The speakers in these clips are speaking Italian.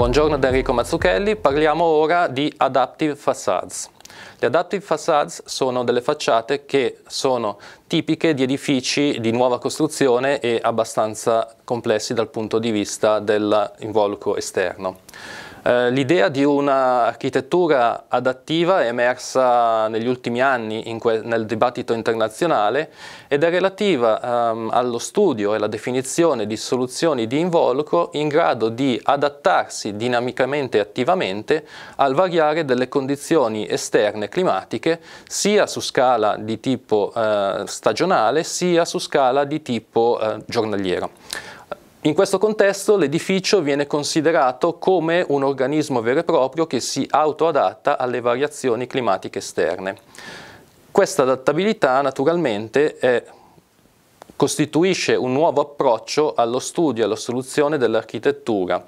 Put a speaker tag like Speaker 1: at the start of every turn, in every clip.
Speaker 1: Buongiorno da Enrico Mazzucchelli, parliamo ora di Adaptive Facades. Le adaptive facades sono delle facciate che sono tipiche di edifici di nuova costruzione e abbastanza complessi dal punto di vista dell'involucro esterno. Eh, l'idea di un'architettura adattiva è emersa negli ultimi anni nel dibattito internazionale ed è relativa um, allo studio e alla definizione di soluzioni di involucro in grado di adattarsi dinamicamente e attivamente al variare delle condizioni esterne climatiche sia su scala di tipo eh, stagionale sia su scala di tipo eh, giornaliero. In questo contesto l'edificio viene considerato come un organismo vero e proprio che si autoadatta alle variazioni climatiche esterne. Questa adattabilità naturalmente è, costituisce un nuovo approccio allo studio e alla soluzione dell'architettura,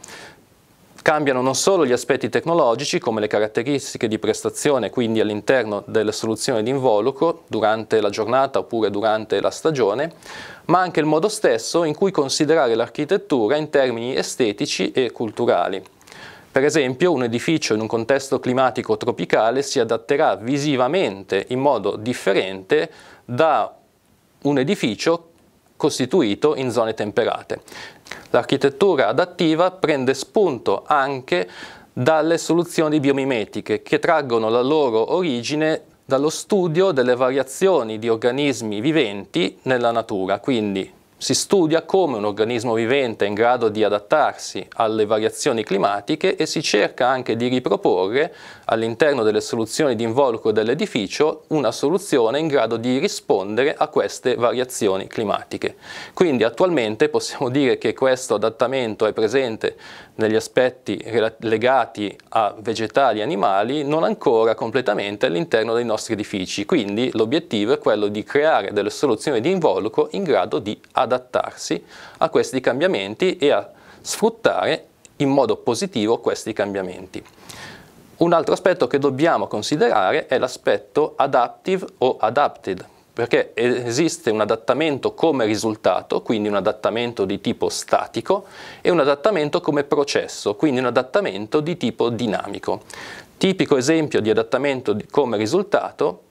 Speaker 1: Cambiano non solo gli aspetti tecnologici come le caratteristiche di prestazione quindi all'interno delle soluzioni di involucro durante la giornata oppure durante la stagione, ma anche il modo stesso in cui considerare l'architettura in termini estetici e culturali. Per esempio un edificio in un contesto climatico tropicale si adatterà visivamente in modo differente da un edificio costituito in zone temperate. L'architettura adattiva prende spunto anche dalle soluzioni biomimetiche che traggono la loro origine dallo studio delle variazioni di organismi viventi nella natura, quindi si studia come un organismo vivente è in grado di adattarsi alle variazioni climatiche e si cerca anche di riproporre all'interno delle soluzioni di involucro dell'edificio una soluzione in grado di rispondere a queste variazioni climatiche. Quindi attualmente possiamo dire che questo adattamento è presente negli aspetti legati a vegetali e animali, non ancora completamente all'interno dei nostri edifici. Quindi l'obiettivo è quello di creare delle soluzioni di involucro in grado di adattarsi adattarsi a questi cambiamenti e a sfruttare in modo positivo questi cambiamenti. Un altro aspetto che dobbiamo considerare è l'aspetto adaptive o adapted, perché esiste un adattamento come risultato, quindi un adattamento di tipo statico, e un adattamento come processo, quindi un adattamento di tipo dinamico. Tipico esempio di adattamento come risultato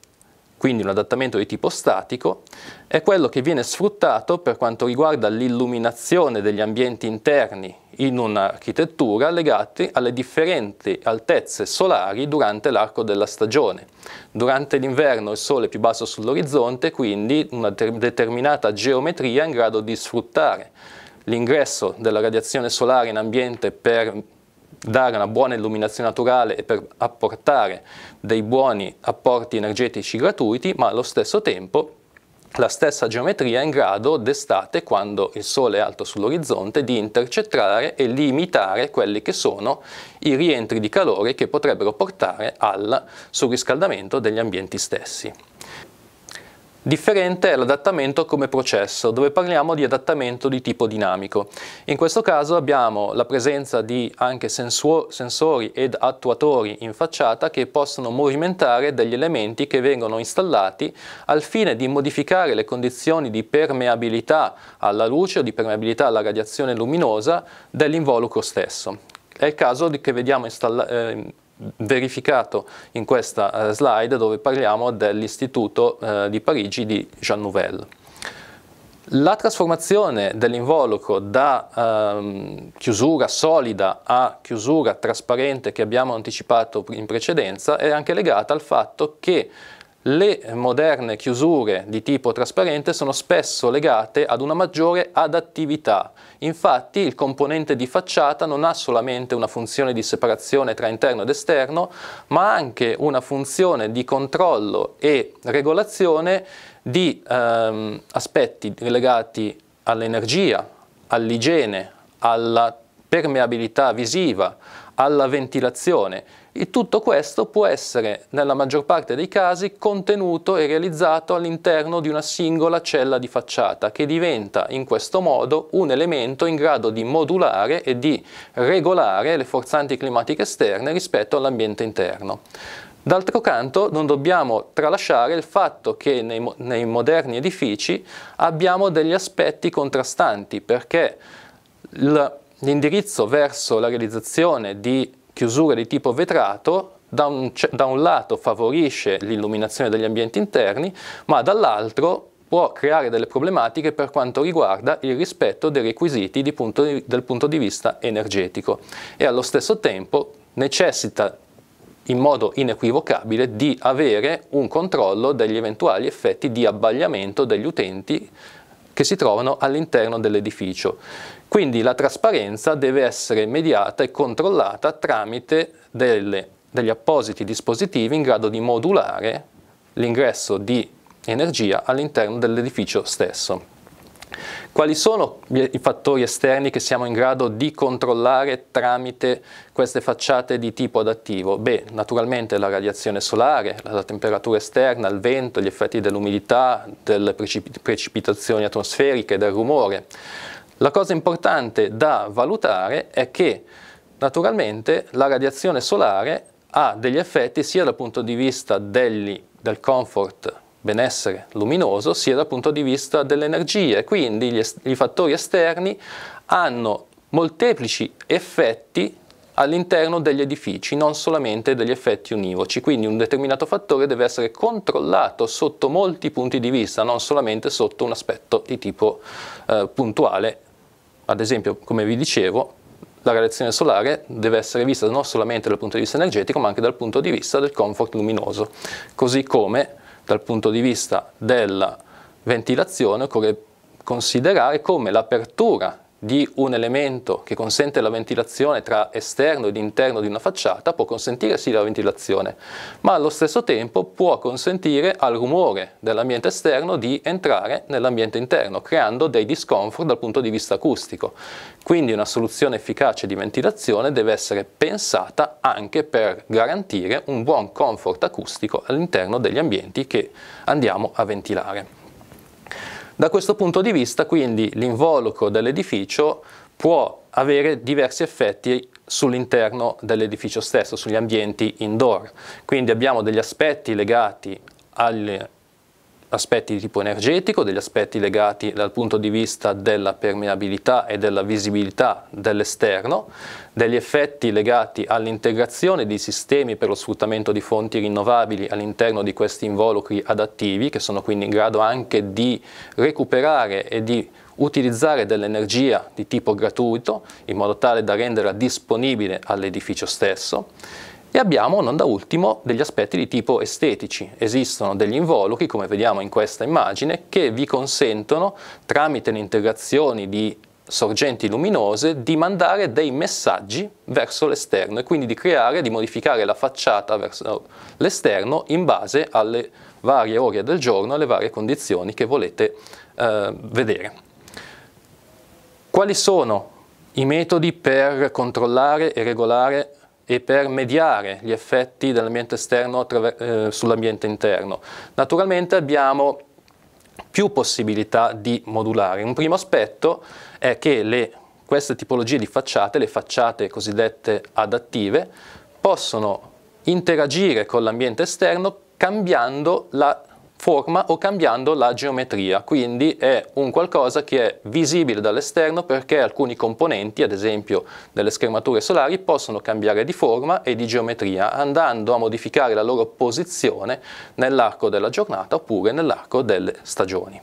Speaker 1: quindi un adattamento di tipo statico, è quello che viene sfruttato per quanto riguarda l'illuminazione degli ambienti interni in un'architettura legati alle differenti altezze solari durante l'arco della stagione. Durante l'inverno il sole è più basso sull'orizzonte, quindi una determinata geometria è in grado di sfruttare l'ingresso della radiazione solare in ambiente per dare una buona illuminazione naturale e per apportare dei buoni apporti energetici gratuiti, ma allo stesso tempo la stessa geometria è in grado d'estate, quando il sole è alto sull'orizzonte, di intercettare e limitare quelli che sono i rientri di calore che potrebbero portare al surriscaldamento degli ambienti stessi. Differente è l'adattamento come processo, dove parliamo di adattamento di tipo dinamico. In questo caso abbiamo la presenza di anche sensori ed attuatori in facciata che possono movimentare degli elementi che vengono installati al fine di modificare le condizioni di permeabilità alla luce o di permeabilità alla radiazione luminosa dell'involucro stesso. È il caso che vediamo eh, verificato in questa eh, slide dove parliamo dell'Istituto eh, di Parigi di Jean Nouvel. La trasformazione dell'involucro da ehm, chiusura solida a chiusura trasparente che abbiamo anticipato in precedenza è anche legata al fatto che le moderne chiusure di tipo trasparente sono spesso legate ad una maggiore adattività. Infatti il componente di facciata non ha solamente una funzione di separazione tra interno ed esterno, ma anche una funzione di controllo e regolazione di ehm, aspetti legati all'energia, all'igiene, alla permeabilità visiva, alla ventilazione. E tutto questo può essere, nella maggior parte dei casi, contenuto e realizzato all'interno di una singola cella di facciata, che diventa in questo modo un elemento in grado di modulare e di regolare le forzanti climatiche esterne rispetto all'ambiente interno. D'altro canto non dobbiamo tralasciare il fatto che nei, nei, moderni edifici abbiamo degli aspetti contrastanti perché il l'indirizzo verso la realizzazione di chiusure di tipo vetrato da un, da un lato favorisce l'illuminazione degli ambienti interni, ma dall'altro può creare delle problematiche per quanto riguarda il rispetto dei requisiti di punto di, dal punto di vista energetico e allo stesso tempo necessita in modo inequivocabile di avere un controllo degli eventuali effetti di abbagliamento degli utenti che si trovano all'interno dell'edificio. Quindi la trasparenza deve essere mediata e controllata tramite delle, degli appositi dispositivi in grado di modulare l'ingresso di energia all'interno dell'edificio stesso. Quali sono i fattori esterni che siamo in grado di controllare tramite queste facciate di tipo adattivo? Beh, naturalmente la radiazione solare, la temperatura esterna, il vento, gli effetti dell'umidità, delle precipitazioni atmosferiche, del rumore. La cosa importante da valutare è che naturalmente la radiazione solare ha degli effetti sia dal punto di vista degli, del comfort benessere luminoso sia dal punto di vista dell'energia e quindi gli, gli fattori esterni hanno molteplici effetti all'interno degli edifici, non solamente degli effetti univoci, quindi un determinato fattore deve essere controllato sotto molti punti di vista, non solamente sotto un aspetto di tipo eh, puntuale. Ad esempio, come vi dicevo, la radiazione solare deve essere vista non solamente dal punto di vista energetico, ma anche dal punto di vista del comfort luminoso, così come dal punto di vista della ventilazione occorre considerare come l'apertura di un elemento che consente la ventilazione tra esterno ed interno di una facciata può consentire sì la ventilazione, ma allo stesso tempo può consentire al rumore dell'ambiente esterno di entrare nell'ambiente interno, creando dei discomfort dal punto di vista acustico. Quindi una soluzione efficace di ventilazione deve essere pensata anche per garantire un buon comfort acustico all'interno degli ambienti che andiamo a ventilare. Da questo punto di vista quindi l'involucro dell'edificio può avere diversi effetti sull'interno dell'edificio stesso, sugli ambienti indoor. Quindi abbiamo degli aspetti legati al aspetti di tipo energetico, degli aspetti legati dal punto di vista della permeabilità e della visibilità dell'esterno, degli effetti legati all'integrazione di sistemi per lo sfruttamento di fonti rinnovabili all'interno di questi involucri adattivi, che sono quindi in grado anche di recuperare e di utilizzare dell'energia di tipo gratuito in modo tale da renderla disponibile all'edificio stesso e abbiamo, non da ultimo, degli aspetti di tipo estetici. Esistono degli involucri, come vediamo in questa immagine, che vi consentono, tramite le integrazioni di sorgenti luminose, di mandare dei messaggi verso l'esterno e quindi di creare, di modificare la facciata verso l'esterno in base alle varie ore del giorno, alle varie condizioni che volete eh, vedere. Quali sono i metodi per controllare e regolare e per mediare gli effetti dell'ambiente esterno eh, sull'ambiente interno. Naturalmente abbiamo più possibilità di modulare. Un primo aspetto è che le, queste tipologie di facciate, le facciate cosiddette adattive, possono interagire con l'ambiente esterno cambiando la forma o cambiando la geometria, quindi è un qualcosa che è visibile dall'esterno perché alcuni componenti, ad esempio delle schermature solari, possono cambiare di forma e di geometria andando a modificare la loro posizione nell'arco della giornata oppure nell'arco delle stagioni.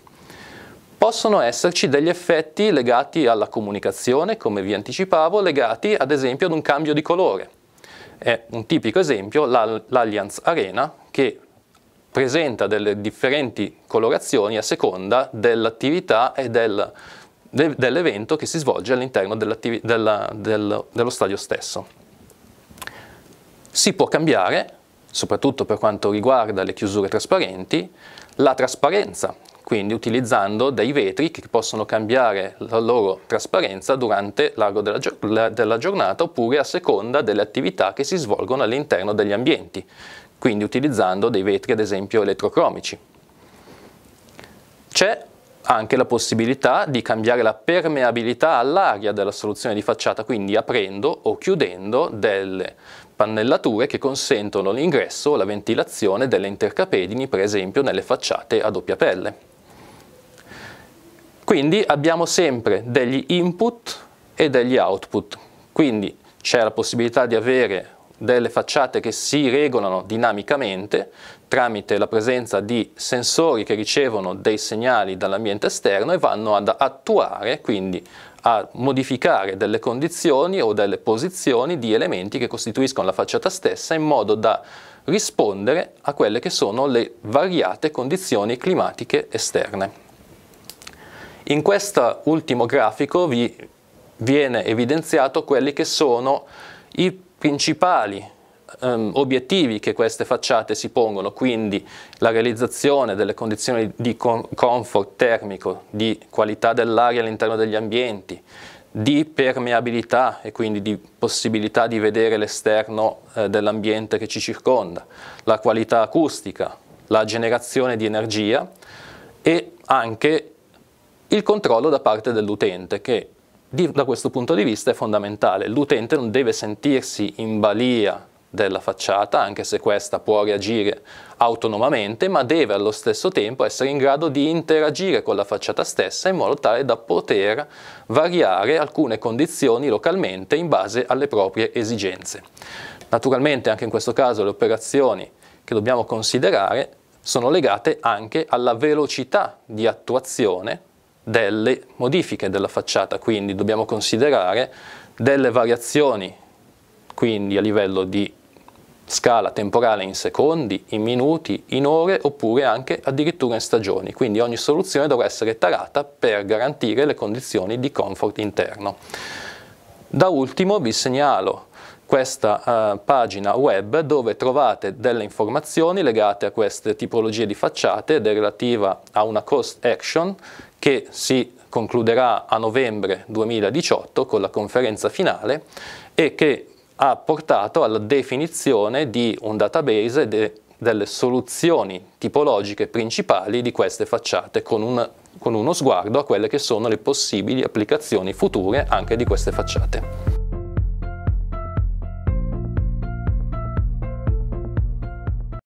Speaker 1: Possono esserci degli effetti legati alla comunicazione, come vi anticipavo, legati ad esempio ad un cambio di colore. È un tipico esempio l'Allianz Arena che presenta delle differenti colorazioni a seconda dell'attività e del, de, dell'evento che si svolge all'interno della, del, dello stadio stesso. Si può cambiare, soprattutto per quanto riguarda le chiusure trasparenti, la trasparenza, quindi utilizzando dei vetri che possono cambiare la loro trasparenza durante l'arco della, della giornata oppure a seconda delle attività che si svolgono all'interno degli ambienti quindi utilizzando dei vetri ad esempio elettrocromici. C'è anche la possibilità di cambiare la permeabilità all'aria della soluzione di facciata, quindi aprendo o chiudendo delle pannellature che consentono l'ingresso o la ventilazione delle intercapedini, per esempio nelle facciate a doppia pelle. Quindi abbiamo sempre degli input e degli output, quindi c'è la possibilità di avere delle facciate che si regolano dinamicamente tramite la presenza di sensori che ricevono dei segnali dall'ambiente esterno e vanno ad attuare, quindi a modificare delle condizioni o delle posizioni di elementi che costituiscono la facciata stessa in modo da rispondere a quelle che sono le variate condizioni climatiche esterne. In questo ultimo grafico vi viene evidenziato quelli che sono i principali um, obiettivi che queste facciate si pongono, quindi la realizzazione delle condizioni di con comfort termico, di qualità dell'aria all'interno degli ambienti, di permeabilità e quindi di possibilità di vedere l'esterno eh, dell'ambiente che ci circonda, la qualità acustica, la generazione di energia e anche il controllo da parte dell'utente che da questo punto di vista è fondamentale, l'utente non deve sentirsi in balia della facciata, anche se questa può reagire autonomamente, ma deve allo stesso tempo essere in grado di interagire con la facciata stessa in modo tale da poter variare alcune condizioni localmente in base alle proprie esigenze. Naturalmente anche in questo caso le operazioni che dobbiamo considerare sono legate anche alla velocità di attuazione delle modifiche della facciata, quindi dobbiamo considerare delle variazioni, quindi a livello di scala temporale in secondi, in minuti, in ore oppure anche addirittura in stagioni, quindi ogni soluzione dovrà essere tarata per garantire le condizioni di comfort interno. Da ultimo vi segnalo questa eh, pagina web dove trovate delle informazioni legate a queste tipologie di facciate ed è relativa a una cost action che si concluderà a novembre 2018 con la conferenza finale e che ha portato alla definizione di un database de delle soluzioni tipologiche principali di queste facciate con, un, con uno sguardo a quelle che sono le possibili applicazioni future anche di queste facciate.